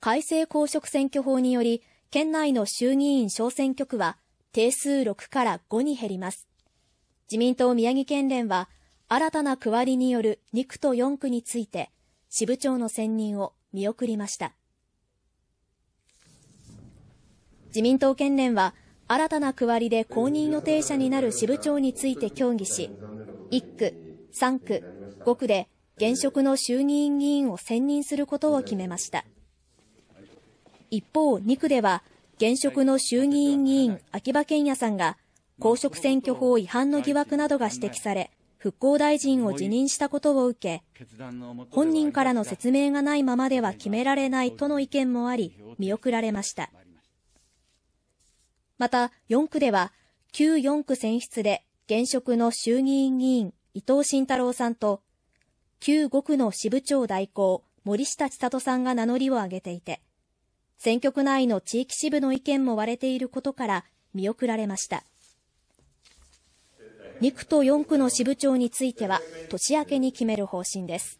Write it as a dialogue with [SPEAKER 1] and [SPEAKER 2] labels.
[SPEAKER 1] 改正公職選挙法により、県内の衆議院小選挙区は定数6から5に減ります。自民党宮城県連は、新たな区割りによる2区と4区について、支部長の選任を見送りました。自民党県連は、新たな区割りで公認予定者になる支部長について協議し、1区、3区、5区で現職の衆議院議員を選任することを決めました。一方、2区では、現職の衆議院議員、秋葉賢也さんが、公職選挙法違反の疑惑などが指摘され、復興大臣を辞任したことを受け、本人からの説明がないままでは決められないとの意見もあり、見送られました。また、4区では、旧4区選出で、現職の衆議院議員、伊藤慎太郎さんと、旧5区の支部長代行、森下千里さんが名乗りを上げていて、選挙区内の地域支部の意見も割れていることから見送られました。2区と4区の支部長については、年明けに決める方針です。